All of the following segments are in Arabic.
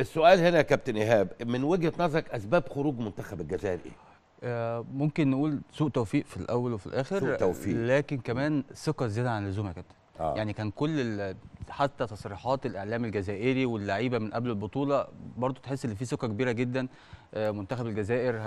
السؤال هنا يا كابتن ايهاب من وجهه نظرك اسباب خروج منتخب الجزائر ايه؟ آه، ممكن نقول سوء توفيق في الاول وفي الاخر سوء توفيق لكن كمان ثقه زياده عن اللزوم يا كابتن آه. يعني كان كل حتى تصريحات الاعلام الجزائري واللعيبه من قبل البطوله برضو تحس ان في ثقه كبيره جدا آه، منتخب الجزائر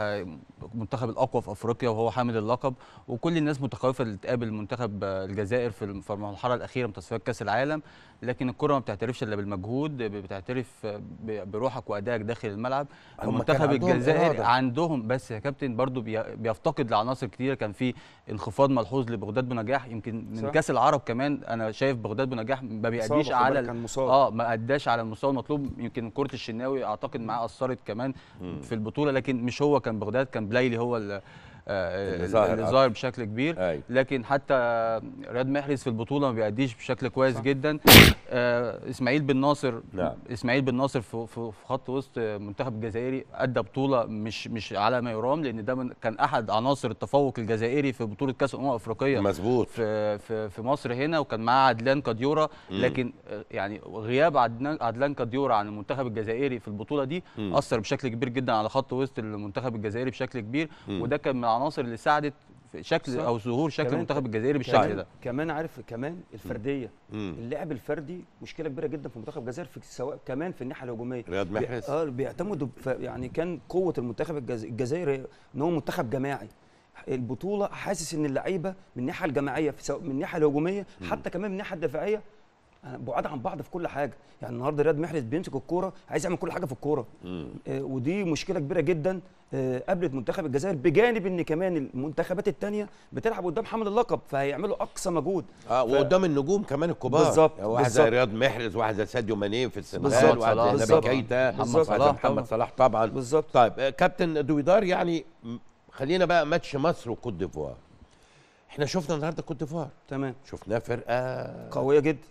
منتخب الاقوى في افريقيا وهو حامل اللقب وكل الناس متخوفه اللي تقابل منتخب الجزائر في المرحله الاخيره من تصفيات كاس العالم لكن الكره ما بتعترفش الا بالمجهود بتعترف بروحك وادائك داخل الملعب منتخب الجزائر إرادة. عندهم بس يا كابتن برضو بيفتقد لعناصر كتير كان في انخفاض ملحوظ لبغداد بنجاح يمكن من كاس العرب كمان انا شايف بغداد بنجاح ما بيقدمش اديش على كان مصاب. اه ما اداش على المستوى المطلوب يمكن كره الشناوي اعتقد معاه اثرت كمان م. في البطوله لكن مش هو كان بغداد كان بلايلي هو اللي آه، اللي ظاهر بشكل كبير أي. لكن حتى رياض محرز في البطوله ما بيأديش بشكل كويس صح. جدا آه، اسماعيل بن ناصر نعم. اسماعيل بن ناصر في, في خط وسط منتخب الجزائري ادى بطوله مش مش على ما يرام لان ده كان احد عناصر التفوق الجزائري في بطوله كاس الامم الافريقيه مظبوط في, في في مصر هنا وكان معاه عدلان كاديورا لكن آه، يعني غياب عدلان عدلان كاديورا عن المنتخب الجزائري في البطوله دي م. اثر بشكل كبير جدا على خط وسط المنتخب الجزائري بشكل كبير م. وده كان من العناصر اللي ساعدت في شكل صح. او ظهور شكل المنتخب الجزائري بالشكل ده كمان عارف كمان الفرديه مم. اللعب الفردي مشكله كبيره جدا في منتخب الجزائر في سواء كمان في الناحيه الهجوميه رياض محرز اه بيعتمدوا يعني كان قوه المنتخب الجزائري ان هو منتخب جماعي البطوله حاسس ان اللعيبه من الناحيه الجماعيه في من الناحيه الهجوميه حتى كمان من الناحيه الدفاعيه آه، بعاد عن بعض في كل حاجه يعني النهارده رياض محرز بيمسك الكوره عايز يعمل كل حاجه في الكوره آه، ودي مشكله كبيره جدا آه، قابلت منتخب الجزائر بجانب ان كمان المنتخبات الثانيه بتلعب قدام حامل اللقب فهيعملوا اقصى مجهود اه ف... وقدام النجوم كمان الكبار بالظبط يعني واحد زي رياض محرز واحد زي ساديو ماني في السنغال واحد زي نبي كيتا محمد صلاح محمد صلاح طبعا بالظبط طيب آه، كابتن دويدار يعني خلينا بقى ماتش مصر وكوت ديفوار احنا شفنا النهارده كوت ديفوار تمام شفناه فرقه قويه جدا